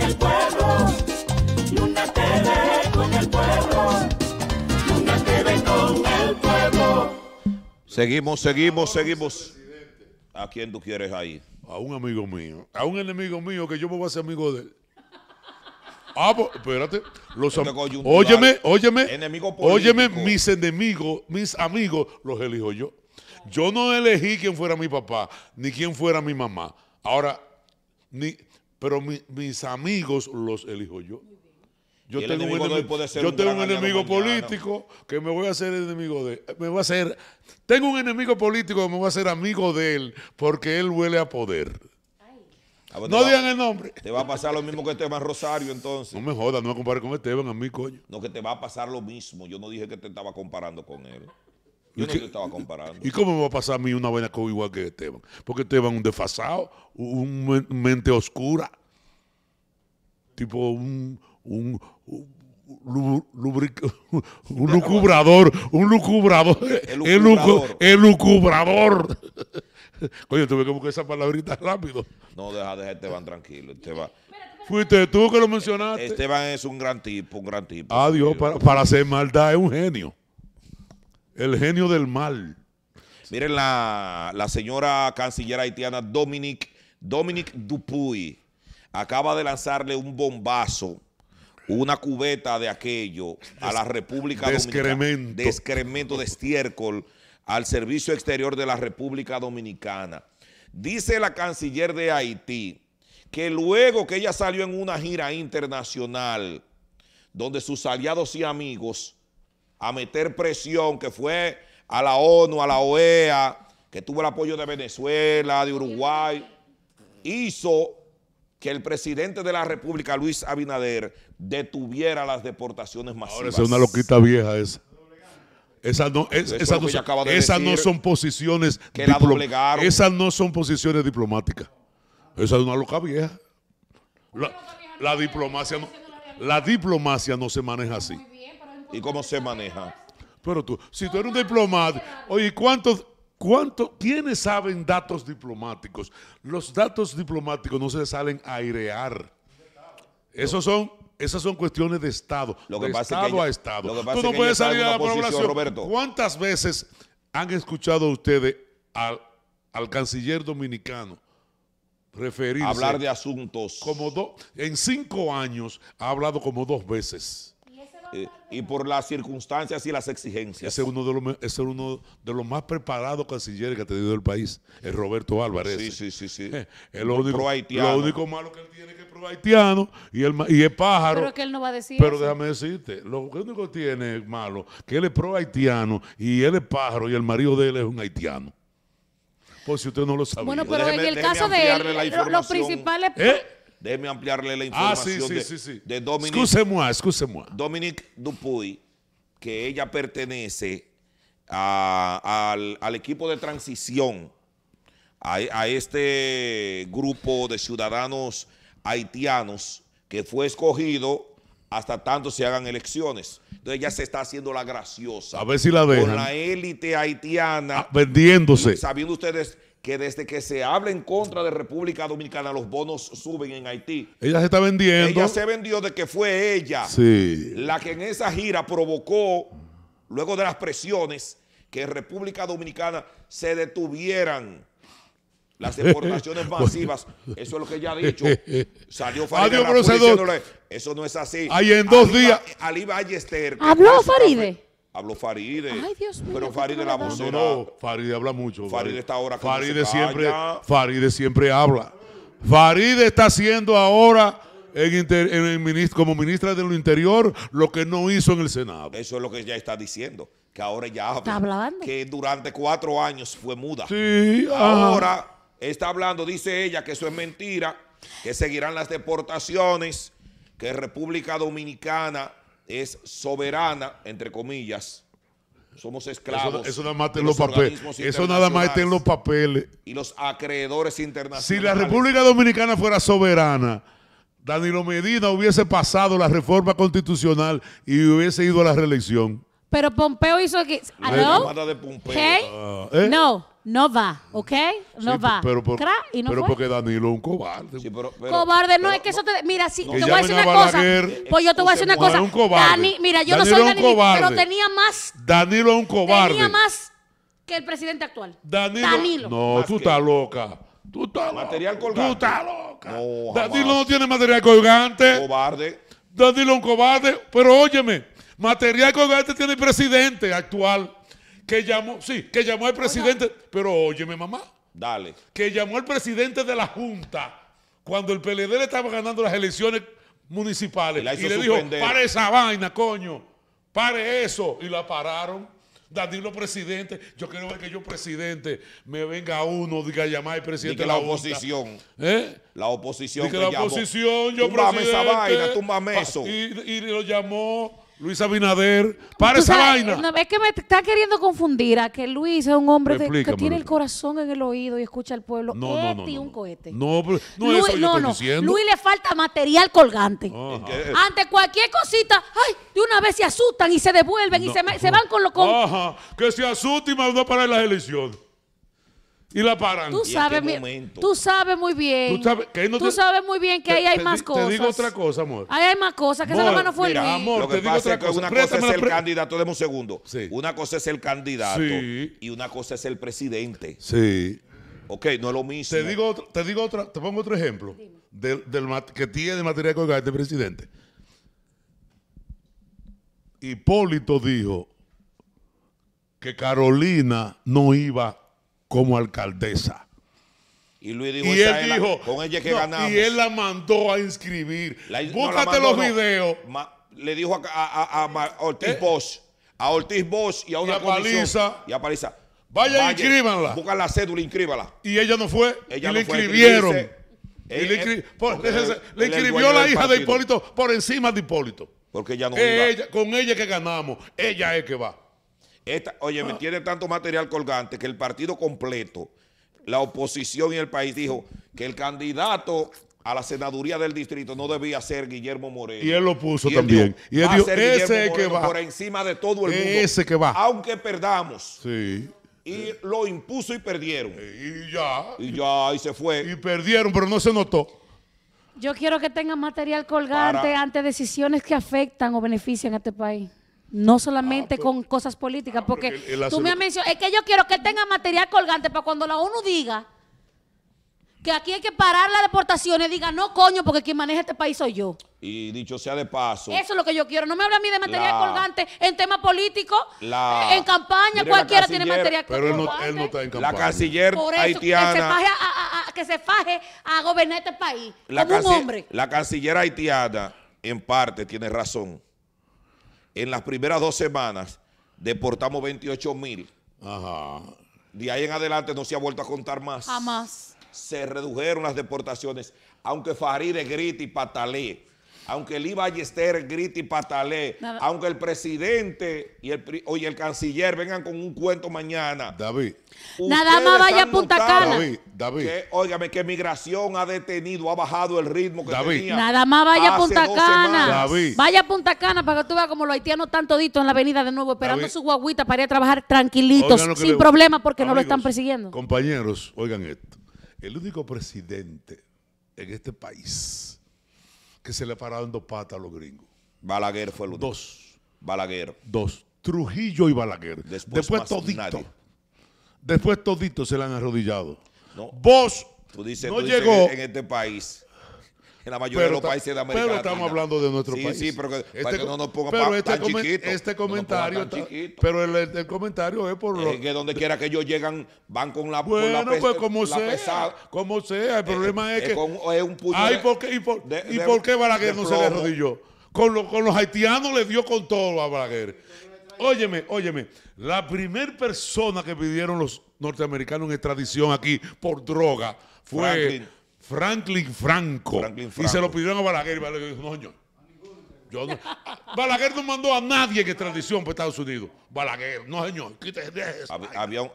el pueblo. con el pueblo. con el pueblo. Seguimos, seguimos, seguimos. ¿A quién tú quieres ahí? A un amigo mío. A un enemigo mío que yo me voy a hacer amigo de él. Ah, pues, espérate. Los óyeme, óyeme. Óyeme, mis enemigos, mis amigos, los elijo yo. Yo no elegí quién fuera mi papá, ni quién fuera mi mamá. Ahora, ni, pero mis amigos los elijo yo. Yo tengo, un enemigo, político que me voy a hacer enemigo de me va a hacer tengo un enemigo político que me voy a hacer amigo de él porque él huele a poder. Ah, no digan el nombre. Te va a pasar lo mismo que Esteban Rosario, entonces. No me jodas, no me compares con Esteban, a mí, coño. No, que te va a pasar lo mismo. Yo no dije que te estaba comparando con él. Yo no estaba comparando. ¿Y cómo me va a pasar a mí una vaina igual que Esteban? Porque Esteban un desfasado, un mente oscura, tipo un, un, lucubrador, un lucubrador, el lucubrador. El lucubrador. Coño, tuve que buscar esa palabrita rápido. No, deja, deja Esteban tranquilo. Fuiste tú que lo mencionaste. Esteban es un gran tipo, un gran tipo. Adiós, para, para hacer maldad es un genio. El genio del mal. Miren la, señora canciller haitiana Dominic, Dupuy. Acaba de lanzarle un bombazo, una cubeta de aquello a la República Dominicana. De excremento. De estiércol al Servicio Exterior de la República Dominicana. Dice la canciller de Haití que luego que ella salió en una gira internacional donde sus aliados y amigos a meter presión, que fue a la ONU, a la OEA, que tuvo el apoyo de Venezuela, de Uruguay, hizo que el presidente de la República, Luis Abinader, detuviera las deportaciones masivas. Ahora es una loquita vieja esa. Esas no, es, esa no, son, posiciones que Esas no son posiciones diplomáticas. Esa es una loca vieja. La, diplomacia la diplomacia no se maneja así y cómo se maneja. Pero tú, si tú eres un diplomado, oye, ¿cuántos, cuántos, quiénes saben datos diplomáticos? Los datos diplomáticos no se salen a airear. Esos son esas son cuestiones de Estado. de Estado a Estado. Tú no puedes salir a la población. ¿Cuántas veces han escuchado ustedes al, canciller dominicano referirse? Hablar de asuntos. Como en cinco años ha hablado como dos veces. Eh, y por las circunstancias y las exigencias. Ese es uno de los, es uno de los más preparados cancilleres que ha tenido el país, es Roberto Álvarez. Sí, sí, sí. sí. lo, único, malo que él tiene es que es pro haitiano y, el, y es pájaro. Pero que él no va a decir Pero déjame decirte, lo único que tiene es malo, que él es pro haitiano y él es pájaro y el marido de él es un haitiano. Por si usted no lo sabía. Bueno, pero en el caso de él, los principales... ¿Eh? Déjeme ampliarle la ah, información de, sí, Dupuy, que ella pertenece al, equipo de transición, a, este grupo de ciudadanos haitianos que fue escogido hasta tanto se hagan elecciones. Entonces ella se está haciendo la graciosa. A ver si la dejan. Con la élite haitiana. Ah, vendiéndose. Sabiendo ustedes que desde que se habla en contra de República Dominicana, los bonos suben en Haití. Ella se está vendiendo. Ella se vendió de que fue ella la que en esa gira provocó, luego de las presiones, que en República Dominicana se detuvieran las deportaciones masivas. Eso es lo que ella ha dicho. Salió Faride diciéndole, eso no es así. Ahí en dos días. Ali Habló Faride. Habló Faride. Ay, Dios mío, pero Faride la voz No, no, Faride habla mucho. Faride está ahora con Faride siempre, Faride siempre habla. Faride está haciendo ahora como ministra del Interior lo que no hizo en el Senado. Eso es lo que ya está diciendo. Que ahora ya habla. Hablando? Que durante cuatro años fue muda. Sí. Ahora está hablando, dice ella, que eso es mentira, que seguirán las deportaciones, que República Dominicana es soberana, entre comillas. Somos esclavos. Eso, nada más en los, papeles. Eso nada más está en los papeles. Y los acreedores internacionales. Si la República Dominicana fuera soberana, Danilo Medina hubiese pasado la reforma constitucional y hubiese ido a la reelección. Pero Pompeo hizo que. ¿Aló? Ah, ¿Eh? No, no va, ¿ok? No va. pero por- porque Danilo es un cobarde. cobarde, no, es que eso te. Mira, si te voy a decir una cosa. Pues yo te voy a decir una cosa. Dani, mira, yo no soy Danilo, pero tenía más. Danilo es un cobarde. Tenía más que el presidente actual. Danilo. Danilo. No, tú estás loca. Tú estás loca. Material colgante. Tú estás loca. Danilo no tiene material colgante. Cobarde. Danilo es un cobarde. Pero óyeme, Material con tiene el presidente actual. Que llamó, sí, que llamó al presidente. Pero óyeme, mamá. Dale. Que llamó al presidente de la Junta cuando el PLD le estaba ganando las elecciones municipales. Y, le dijo, pare esa vaina, coño. Pare eso. Y la pararon. Danilo presidente, yo quiero ver que yo presidente me venga uno, diga llamar al presidente. de la, oposición. ¿Eh? La oposición. que, la oposición, yo presidente. esa vaina, mames eso. y lo llamó Luis Abinader, para esa vaina. es que me está queriendo confundir a que Luis es un hombre que tiene el corazón en el oído y escucha al pueblo. No, no, este y un cohete. No, no, Luis, Luis le falta material colgante. Ante cualquier cosita, ay, de una vez se asustan y se devuelven y se, van con los... con. Ajá, que se asusten y mandó para las elecciones y la paran. Tú sabes, tú sabes muy bien. Tú sabes, muy bien que ahí hay más cosas. Te digo otra cosa, amor. Ahí hay más cosas, que esa fue amor, te digo otra cosa. una cosa es el candidato, deme un segundo. Una cosa es el candidato sí. y una cosa es el presidente. Sí. Ok, no es lo mismo. Te digo, te digo otra, te pongo otro ejemplo del, que tiene de material colgado este presidente. Hipólito dijo que Carolina no iba como alcaldesa. Y dijo, él dijo con ella que ganamos. Y él la mandó a inscribir. Búscate los videos. le dijo a, Ortiz eh. Bosch, a Ortiz Bosch y a una Y a Paliza. Vaya, vaya inscríbanla. Busca la cédula, inscríbala. Y ella no fue. y le inscribieron. le, inscribió la hija de Hipólito por encima de Hipólito. Porque ella no Con ella que ganamos, ella es que va oye, me ah. tiene tanto material colgante que el partido completo, la oposición y el país dijo que el candidato a la senaduría del distrito no debía ser Guillermo Moreno. Y él lo puso también. y él ese que va. Por encima de todo el mundo. Ese que va. Aunque perdamos. Sí. Y lo impuso y perdieron. Y ya. Y ya, y se fue. Y perdieron, pero no se notó. Yo quiero que tengan material colgante ante decisiones que afectan o benefician a este país. No solamente ah, con cosas políticas, ah, porque tú me has mencionado, es que yo quiero que él tenga material colgante para cuando la ONU diga que aquí hay que parar las deportaciones, diga, no coño, porque quien maneja este país soy yo. Y dicho sea de paso. Eso es lo que yo quiero. No me habla a mí de material colgante en tema político, en campaña, cualquiera tiene material colgante. Pero él, no, está en campaña. La canciller haitiana. Que se, faje a, gobernar este país la como un hombre. La canciller haitiana, en parte, tiene razón en las primeras dos semanas deportamos 28 mil. Ajá. De ahí en adelante no se ha vuelto a contar más. Jamás. Se redujeron las deportaciones, aunque Faride grite y patalee aunque el IVA Ballester grite y patalé, aunque el presidente y el, el canciller vengan con un cuento mañana. David. Nada más vaya a Punta Cana. David, Que, migración ha detenido, ha bajado el ritmo que Nada más vaya a Punta Cana. Vaya a Punta Cana para que tú veas como los haitianos tanto toditos en la avenida de nuevo, esperando su guaguita para ir a trabajar tranquilitos, sin problemas problema, porque no lo están persiguiendo. Compañeros, oigan esto. El único presidente en este país que se le pararon dos patas a los gringos. Balaguer fue el único. Dos. Balaguer. Dos. Trujillo y Balaguer. Después, todito. Después todito se le han arrodillado. Vos tú dices, no llegó. en este país en la mayoría de los países de América Pero estamos hablando de nuestro país. Sí, sí, pero que, este, este, este, no nos ponga este Este comentario, pero el, comentario es por... Es que donde quiera que ellos llegan, van con la Bueno, pues como sea, como sea, el eh, problema eh, es, que... es un puño ¿por qué, ¿Y por, qué Balaguer no se le arrodilló? Con, con los haitianos le dio con todo a Balaguer. Óyeme, óyeme, la primera persona que pidieron los norteamericanos en extradición aquí por droga fue Franklin Franco. Y se lo pidieron a Balaguer y Balaguer dijo, no, señor. Balaguer no mandó a nadie que tradición para Estados Unidos. Balaguer, no señor,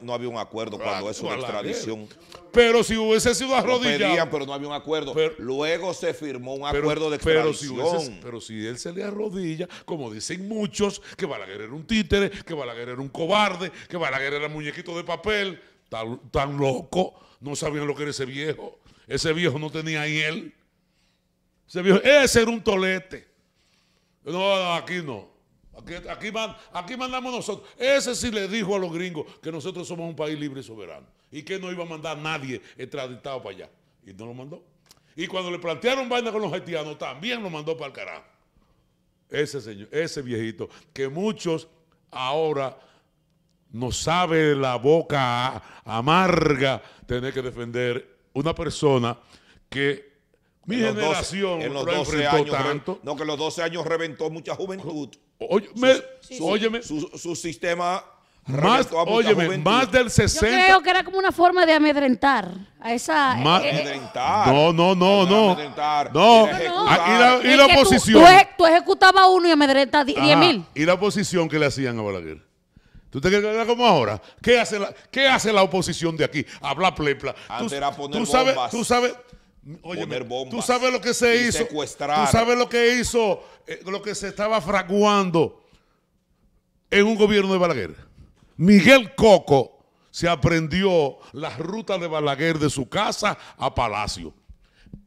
no había un acuerdo cuando eso de extradición. Pero si hubiese sido arrodillado. pero no había un acuerdo. Luego se firmó un acuerdo de extradición. Pero si, él se le arrodilla, como dicen muchos, que Balaguer era un títere, que Balaguer era un cobarde, que Balaguer era muñequito de papel, tan loco, no sabían lo que era ese viejo. Ese viejo no tenía ahí él. Ese viejo, ese era un tolete. No, aquí no. Aquí, aquí, aquí, mandamos nosotros. Ese sí le dijo a los gringos que nosotros somos un país libre y soberano. Y que no iba a mandar a nadie extraditado para allá. Y no lo mandó. Y cuando le plantearon vaina con los haitianos, también lo mandó para el carajo. Ese señor, ese viejito, que muchos ahora no sabe la boca amarga tener que defender una persona que mi generación los 12 años No, que los 12 años reventó mucha juventud. Óyeme, su, sistema más, más del 60. Yo creo que era como una forma de amedrentar a esa. Eh, amedrentar. No, no, no, no. no. Ah, y la, oposición. Tú, tú, ejecutabas uno y amedrentas 10 mil. Y la oposición que le hacían a Balaguer. ¿Tú te crees como ahora? ¿Qué hace la, oposición de aquí? Habla plepla. tú, poner sabes, bombas. Tú sabes, tú sabes lo que se hizo. Tú sabes lo que hizo, eh, lo que se estaba fraguando en un gobierno de Balaguer. Miguel Coco se aprendió las ruta de Balaguer de su casa a Palacio.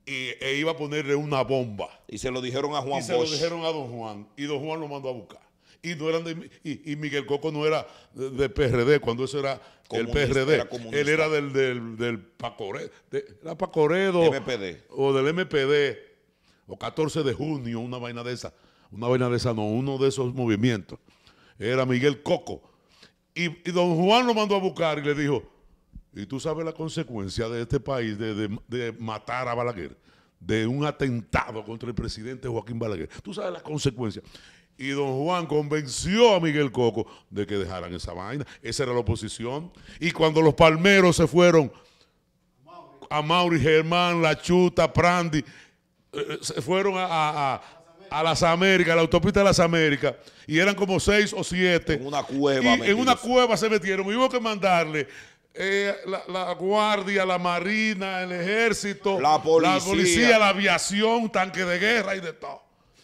Y, e iba a ponerle una bomba. Y se lo dijeron a Juan Y se lo dijeron a don Juan. Y don Juan lo mandó a buscar y y, Miguel Coco no era de, PRD cuando eso era el PRD. Él era del, del, del era Pacoredo o del MPD o 14 de junio, una vaina de esa, una vaina de esa no, uno de esos movimientos. Era Miguel Coco. Y, don Juan lo mandó a buscar y le dijo, y tú sabes la consecuencia de este país de, matar a Balaguer, de un atentado contra el presidente Joaquín Balaguer. Tú sabes las consecuencias. Y don Juan convenció a Miguel Coco de que dejaran esa vaina. Esa era la oposición. Y cuando los palmeros se fueron, a Mauri Germán, La Chuta, Prandi, eh, eh, se fueron a, las Américas, a la autopista de las Américas, y eran como seis o siete. En una cueva. en una cueva se metieron. hubo que mandarle eh, la, guardia, la marina, el ejército, la policía. la policía, la aviación, tanque de guerra y de todo.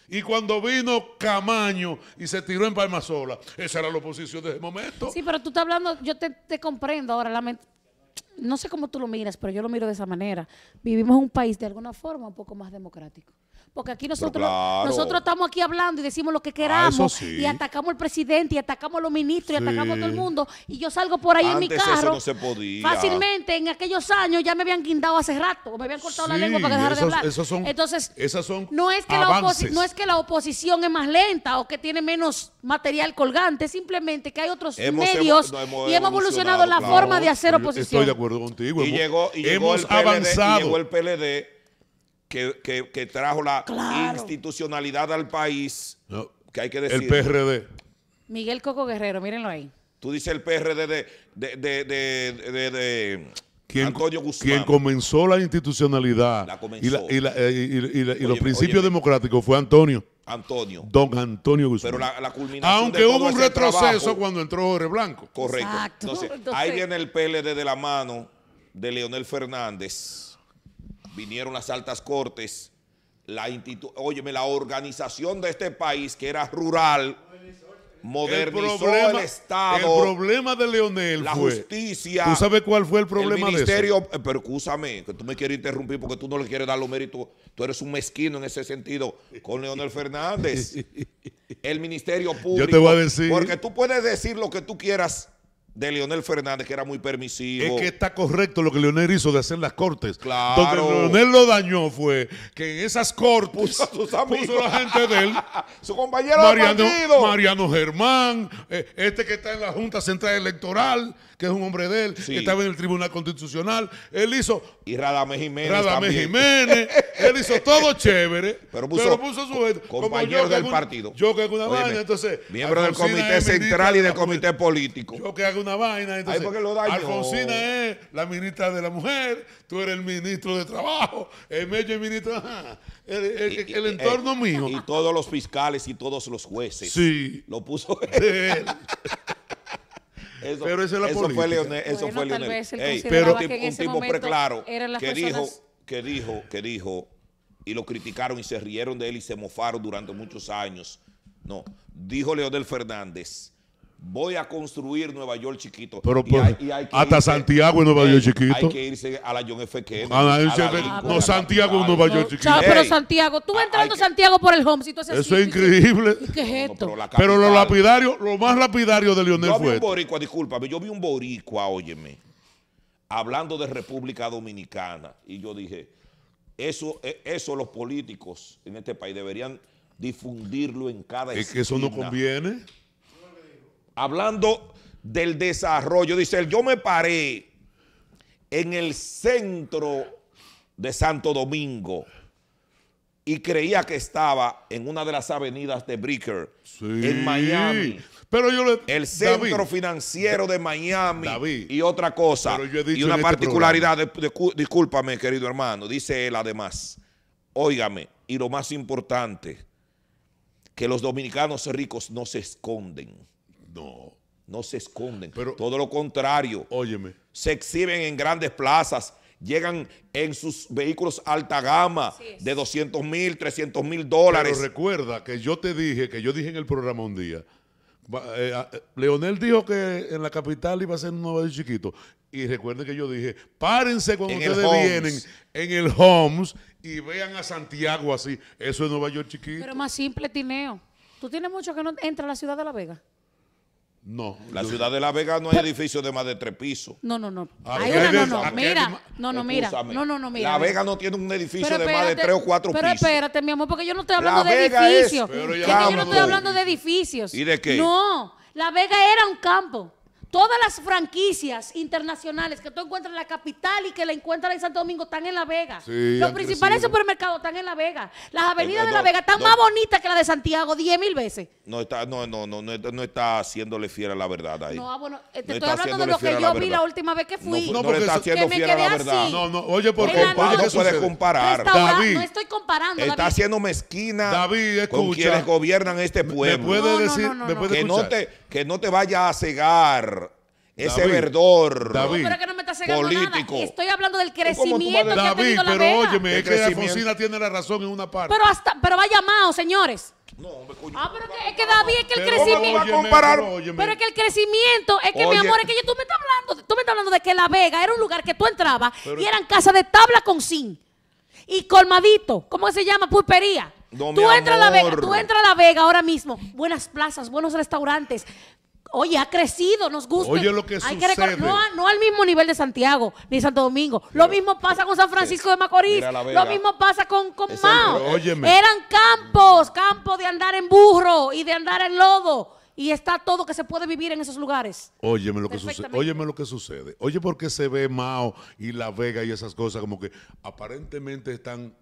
Y cuando vino Camaño y se tiró en Palma Sola, esa era la oposición de ese momento. Sí, pero tú estás hablando, yo te, comprendo ahora, no sé cómo tú lo miras, pero yo lo miro de esa manera. Vivimos en un país de alguna forma un poco más democrático. Porque aquí nosotros, nosotros estamos aquí hablando y decimos lo que ah, queramos. Y atacamos al presidente, y atacamos a los ministros, y atacamos a todo el mundo. Y yo salgo por ahí en mi carro. Eso no se fácilmente, en aquellos años ya me habían guindado hace rato, me habían cortado la lengua para dejar de hablar. Entonces, no, es que la no es que la oposición es más lenta o que tiene menos material colgante, simplemente que hay otros medios y hemos evolucionado, la forma de hacer oposición. Estoy de acuerdo contigo. Y llegó, hemos avanzado. Y llegó el PLD que, trajo la institucionalidad al país, que hay que decir. El PRD. Miguel Coco Guerrero, mírenlo ahí. Tú dices el PRD de, de, quien, Antonio Quien comenzó la institucionalidad y, los principios democráticos fue Antonio. Antonio. Don Antonio Guzmán. Pero la, Aunque hubo un retroceso cuando entró Jorge Blanco. Correcto. ahí viene el PLD de la mano de Leonel Fernández vinieron las altas cortes, la óyeme, la organización de este país que era rural, modernizó el, Estado. El problema de Leonel La justicia. ¿Tú sabes cuál fue el problema el ministerio, eh, Pero escúchame, que tú me quieres interrumpir porque tú no le quieres dar los méritos. Tú eres un mezquino en ese sentido con Leonel Fernández. el Ministerio Público. Yo te voy a decir. Porque tú puedes decir lo que tú quieras de Leonel Fernández, que era muy permisivo. Es que está correcto lo que Leonel hizo de hacer las cortes. Claro. que Leonel lo dañó fue que en esas cortes puso, la gente de él. Su compañero Mariano, Germán, eh, este que está en la Junta Central Electoral que es un hombre de él, que estaba en el Tribunal Constitucional. Él hizo. Y Radamés Jiménez. Radamés Jiménez. él hizo todo chévere. Pero puso, puso su Compañero del partido. Yo que hago una vaina, entonces. Miembro del Comité Central y del Comité Político. Yo que hago una vaina, entonces. Alfonsina es la ministra de la mujer, tú eres el ministro de Trabajo, el medio el ministro. el, entorno mío. Y todos los fiscales y todos los jueces. Sí. Lo puso él. Eso, pero eso, eso fue Leonel. Eso fue Leonel. pero que un tipo preclaro que dijo, que dijo, que dijo, y lo criticaron y se rieron de él y se mofaron durante muchos años. No, dijo Leonel Fernández voy a construir Nueva York chiquito. Pues, hasta Santiago y Nueva eh, York chiquito. Hay que irse a la John F. Kennedy. Ah, no, Santiago y Nueva York chiquito. Chao, pero Santiago, tú entrando a Santiago por el home. Si tú haces Eso es increíble. ¿Qué es esto? pero, lo lapidario, lo más lapidario de Leonel yo fue. Yo vi un boricua, discúlpame, yo vi un boricua, óyeme, hablando de República Dominicana. Y yo dije, eso, eh, eso los políticos en este país deberían difundirlo en cada Es que eso no conviene hablando del desarrollo, dice, él, yo me paré en el centro de Santo Domingo y creía que estaba en una de las avenidas de Bricker, en Miami. Pero yo el centro financiero de Miami y otra cosa. Y una este particularidad, discúlpame querido hermano, dice él además, óigame, y lo más importante, que los dominicanos ricos no se esconden. No. No se esconden. Pero, Todo lo contrario. Óyeme. Se exhiben en grandes plazas. Llegan en sus vehículos alta gama de 200 mil, 300 mil dólares. Pero recuerda que yo te dije, que yo dije en el programa un día, eh, ah, Leonel dijo que en la capital iba a ser un York chiquito. Y recuerden que yo dije, párense cuando ustedes vienen en el Homes y vean a Santiago así. Eso es Nueva York chiquito. Pero más simple, Tineo. Tú tienes mucho que no entra a la ciudad de La Vega. No. La ciudad de La Vega no hay edificios de más de tres pisos. No, no, no. Hay ah, no, no. Mira, no, no, mira. No, no, no, mira. La Vega no tiene un edificio de más de tres o cuatro pisos. Pero espérate, mi amor, porque yo no estoy hablando de edificios. yo no estoy hablando de edificios. ¿Y de qué? No. La Vega era un campo. Todas las franquicias internacionales que tú encuentras en la capital y que la encuentras en Santo Domingo están en La Vega. Los principales supermercados están en La Vega. Las eh, avenidas eh, de La Vega están más bonitas que las de Santiago, 10 mil veces. No está, no, no, no, no, está haciéndole fiera la verdad ahí. No, ah, bueno, eh, te estoy hablando de lo que yo vi la última vez que fui. No, no, porque le está haciendo fiera la verdad. No, no, oye, porque no puedes comparar. David, no estoy comparando. Está haciendo mezquina David, con quienes gobiernan este pueblo. Me puede decir, que no te que no te vaya a cegar ese verdor pero que no me está político. Nada. Estoy hablando del crecimiento que ha tenido David, pero óyeme, es que la cocina tiene la razón en una parte. Pero hasta, pero vaya más, señores. No, me coño. Ah, pero que, es que David, es que el crecimiento. pero, es que el crecimiento, es que mi amor, es que tú me estás hablando, tú me estás hablando de que La Vega era un lugar que tú entrabas y eran casas de tabla con zinc y colmadito, ¿cómo se llama? Pulpería tú, entras a la Vega, La Vega ahora mismo. Buenas plazas, buenos restaurantes. Oye, ha crecido, nos gusta. Oye, lo que sucede. no, al mismo nivel de Santiago ni Santo Domingo. lo mismo pasa con San Francisco de Macorís. Lo mismo pasa con, Mao. Eran campos, campos de andar en burro y de andar en lodo. Y está todo que se puede vivir en esos lugares. Óyeme lo que sucede. Óyeme lo que sucede. Oye, ¿por qué se ve Mao y La Vega y esas cosas como que aparentemente están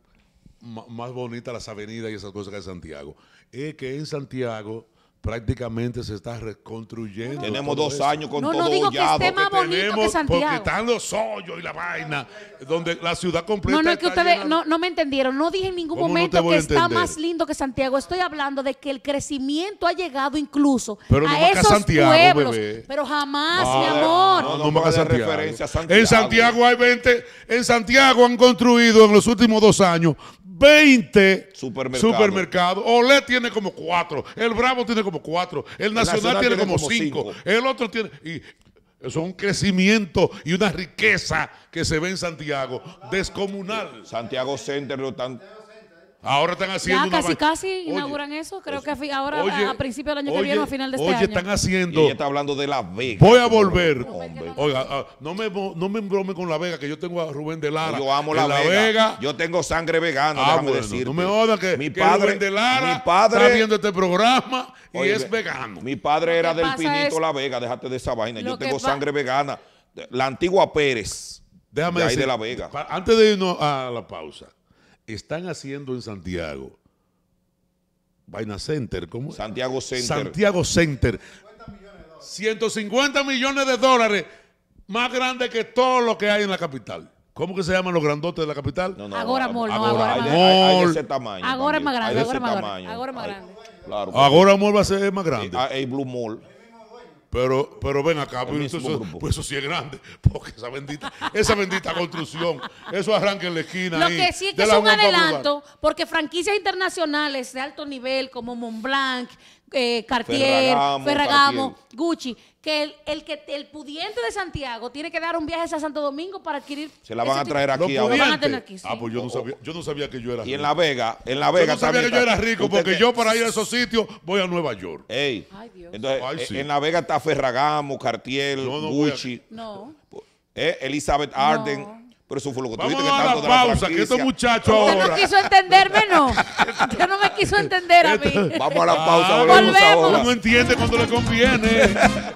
más bonitas las avenidas y esas cosas que en Santiago. Es que en Santiago prácticamente se está reconstruyendo. Tenemos dos años con todo todo no digo Que esté más bonito que Santiago. Porque están los hoyos y la vaina, donde la ciudad completa. No, no, es que ustedes no, no, me entendieron. No dije en ningún momento que está más lindo que Santiago. Estoy hablando de que el crecimiento ha llegado incluso Pero a esos Santiago, pueblos. Bebé. Pero jamás, mi amor. No, no, va a Referencia a Santiago. En Santiago hay 20. En Santiago han construido en los últimos dos años 20 supermercados. Supermercado. Olé tiene como 4, el Bravo tiene como 4, el Nacional, tiene, como 5, el otro tiene... Y, es un crecimiento y una riqueza que se ve en Santiago descomunal. Santiago Center lo están Ahora están haciendo. Ya, casi, casi inauguran eso. Creo que ahora a principios del año que viene, a final de este año. Oye, están haciendo. Y ella está hablando de La Vega. Voy a volver. Hombre. Oiga, ah, no me, no me embrome con La Vega, que yo tengo a Rubén de Lara. Yo amo La, Vega. Yo tengo sangre vegana, ah, déjame bueno, decirte. No me oda que, mi padre, mi padre, está viendo este programa y es vegano. Mi padre era del Pinito La Vega, déjate de esa vaina. Yo tengo sangre vegana. La antigua Pérez. Déjame de decir, de La Vega. Antes de irnos a la pausa, están haciendo en Santiago. Vaina Center, ¿cómo? Santiago Center. Santiago Center. 150 millones de dólares más grande que todo lo que hay en la capital. ¿Cómo que se llaman los grandotes de la capital? No, no, agora Mall, no, Agora, hay, tamaño. es más grande, Agora más más grande. Agora Mall va a ser más grande. Eh, ah, eh, Blue Mall. Pero, pero ven acá, pues eso, sí es grande, porque esa bendita, esa bendita construcción, eso arranca en la esquina. Lo que sí es que es un adelanto, porque franquicias internacionales de alto nivel como Montblanc, eh, Cartier, Ferragamo Gucci, que el, pudiente de Santiago tiene que dar un viaje a Santo Domingo para adquirir. Se la van a traer aquí ahora. a Ah, pues yo no, sabía, yo no sabía que yo era rico. Y en La Vega, en La Vega yo no sabía que yo era rico porque yo para ir a esos sitios voy a Nueva York. Ey. Ay, Dios. Entonces, eh, en La Vega está Ferragamo, Cartier, Gucci. No. Eh, Elizabeth Arden. Pero eso fue lo que tú dijiste que la pausa, que estos muchachos ahora. Usted no quiso entenderme, no. Usted no me quiso entender a mí. Vamos a la pausa, ah, volvemos, ahora. Uno entiende cuando le conviene.